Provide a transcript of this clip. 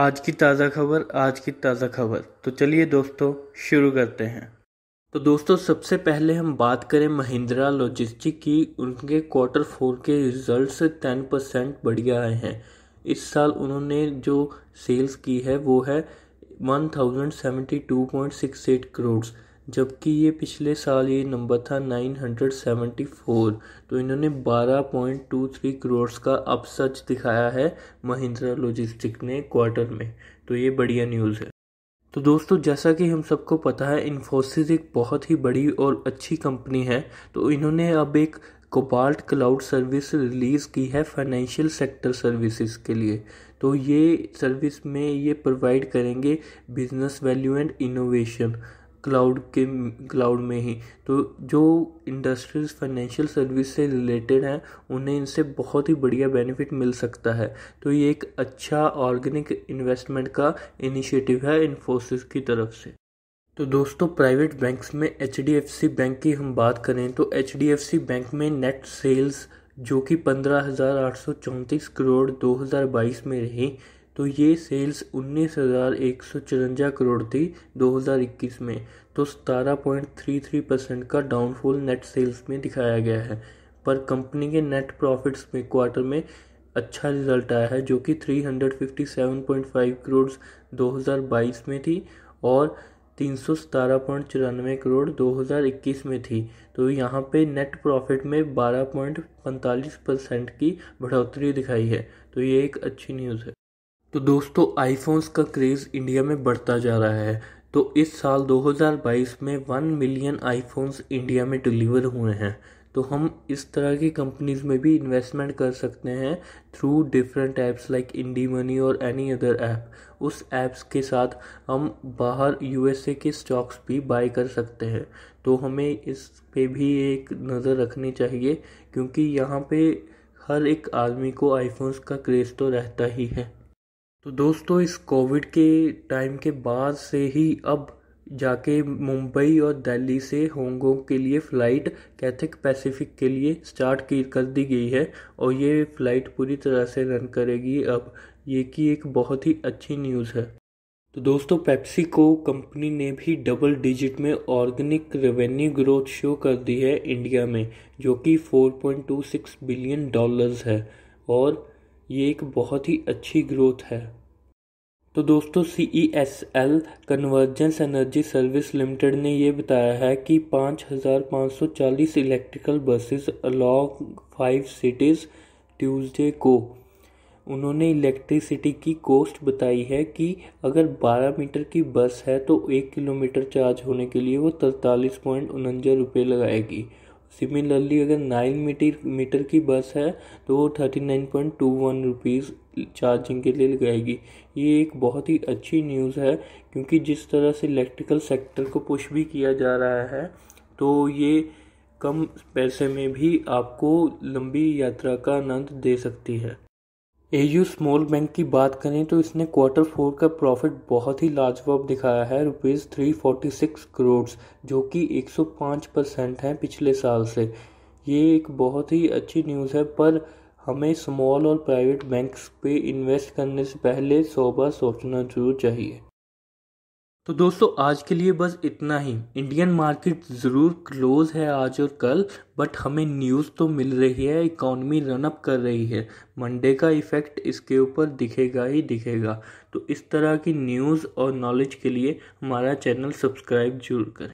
आज की ताज़ा खबर आज की ताज़ा खबर तो चलिए दोस्तों शुरू करते हैं तो दोस्तों सबसे पहले हम बात करें महिंद्रा लॉजिस्टिक की उनके क्वार्टर फोर के रिजल्ट टेन परसेंट बढ़िया आए हैं इस साल उन्होंने जो सेल्स की है वो है one thousand seventy two point six eight crore जबकि ये पिछले साल ये नंबर था 974 तो इन्होंने 12.23 करोड़ का अपसच दिखाया है महिंद्रा लॉजिस्टिक ने क्वार्टर में तो ये बढ़िया न्यूज़ है तो दोस्तों जैसा कि हम सबको पता है इन्फोसिस एक बहुत ही बड़ी और अच्छी कंपनी है तो इन्होंने अब एक कोबाल्ट क्लाउड सर्विस रिलीज़ की है फाइनेंशियल सेक्टर सर्विसेज के लिए तो ये सर्विस में ये प्रोवाइड करेंगे business value and innovation cloud के क्लाउड में ही तो जो इंडस्ट्रीज फाइनेंशियल सर्विस से रिलेटेड हैं उन्हें इनसे बहुत ही बढ़िया बेनिफिट मिल सकता है तो ये एक अच्छा ऑर्गेनिक इन्वेस्टमेंट का इनिशिएटिव है इन्फोसिस की तरफ से तो दोस्तों प्राइवेट बैंक्स में एच बैंक की हम बात करें तो एच बैंक में नेट सेल्स जो कि पंद्रह हज़ार आठ सौ चौंतीस करोड़ 2022 में रही तो ये सेल्स उन्नीस हज़ार एक सौ चुरंजा करोड़ थी 2021 में तो सतारह पॉइंट थ्री थ्री परसेंट का डाउनफॉल नेट सेल्स में दिखाया गया है पर कंपनी के नेट प्रॉफिट्स में क्वार्टर में अच्छा रिजल्ट आया है जो कि 357.5 करोड़ 2022 में थी और तीन सौ सतारह पॉइंट चौरानवे करोड़ 2021 में थी तो यहाँ पे नेट प्रॉफिट में बारह पॉइंट पैंतालीस परसेंट की बढ़ोतरी दिखाई है तो ये एक अच्छी न्यूज़ है तो दोस्तों आईफोन्स का क्रेज़ इंडिया में बढ़ता जा रहा है तो इस साल 2022 में वन मिलियन आईफोन्स इंडिया में डिलीवर हुए हैं तो हम इस तरह की कंपनीज में भी इन्वेस्टमेंट कर सकते हैं through different apps like INDmoney और एनी अदर ऐप उस ऐप्स के साथ हम बाहर यूएसए के स्टॉक्स भी बाय कर सकते हैं तो हमें इस पे भी एक नज़र रखनी चाहिए क्योंकि यहाँ पे हर एक आदमी को आईफोन्स का क्रेज़ तो रहता ही है तो दोस्तों इस कोविड के टाइम के बाद से ही अब जाके मुंबई और दिल्ली से होंगकोंग के लिए फ़्लाइट कैथिक पैसिफिक के लिए स्टार्ट की कर दी गई है और ये फ़्लाइट पूरी तरह से रन करेगी अब ये कि एक बहुत ही अच्छी न्यूज़ है तो दोस्तों पेप्सी को कंपनी ने भी डबल डिजिट में ऑर्गेनिक रेवेन्यू ग्रोथ शो कर दी है इंडिया में जो कि 4.26 बिलियन डॉलर्स है और ये एक बहुत ही अच्छी ग्रोथ है तो दोस्तों C E S L convergence energy service limited ने यह बताया है कि 5,540 electrical buses along five cities Tuesday को उन्होंने इलेक्ट्रिसिटी की कॉस्ट बताई है कि अगर 12 मीटर की बस है तो एक किलोमीटर चार्ज होने के लिए वो तरतालीस पॉइंट उनंजा रुपये लगाएगी सिमिलरली अगर नाइन मीटर मीटर की बस है तो वो thirty nine point two one rupees charging के लिए लगाएगी ये एक बहुत ही अच्छी न्यूज़ है क्योंकि जिस तरह से इलेक्ट्रिकल सेक्टर को पुश भी किया जा रहा है तो ये कम पैसे में भी आपको लंबी यात्रा का आनंद दे सकती है एयू स्मॉल बैंक की बात करें तो इसने क्वार्टर फोर का प्रॉफिट बहुत ही लाजवाब दिखाया है rupees three forty six crore जो कि एक सौ पाँच परसेंट है पिछले साल से ये एक बहुत ही अच्छी न्यूज़ है पर हमें स्मॉल और प्राइवेट बैंक्स पे इन्वेस्ट करने से पहले सौ बार सोचना जरूर चाहिए तो दोस्तों आज के लिए बस इतना ही इंडियन मार्केट ज़रूर क्लोज है आज और कल बट हमें न्यूज़ तो मिल रही है इकॉनमी रनअप कर रही है मंडे का इफ़ेक्ट इसके ऊपर दिखेगा ही दिखेगा तो इस तरह की न्यूज़ और नॉलेज के लिए हमारा चैनल सब्सक्राइब जरूर करें